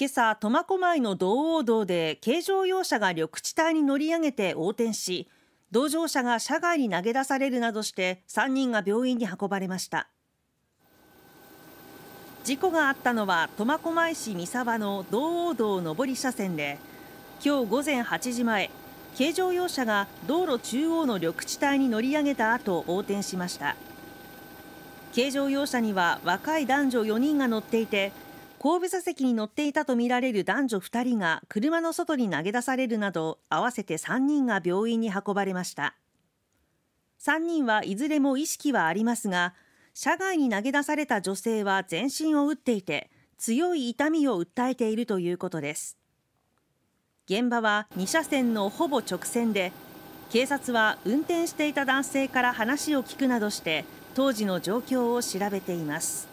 今朝苫小牧の道央道で軽乗用車が緑地帯に乗り上げて横転し同乗者が車外に投げ出されるなどして3人が病院に運ばれました事故があったのは苫小牧市三沢の道央道上り車線で今日午前8時前軽乗用車が道路中央の緑地帯に乗り上げた後横転しました軽乗用車には若い男女4人が乗っていて後部座席に乗っていたとみられる男女2人が車の外に投げ出されるなど合わせて3人が病院に運ばれました3人はいずれも意識はありますが車外に投げ出された女性は全身を打っていて強い痛みを訴えているということです現場は2車線のほぼ直線で警察は運転していた男性から話を聞くなどして当時の状況を調べています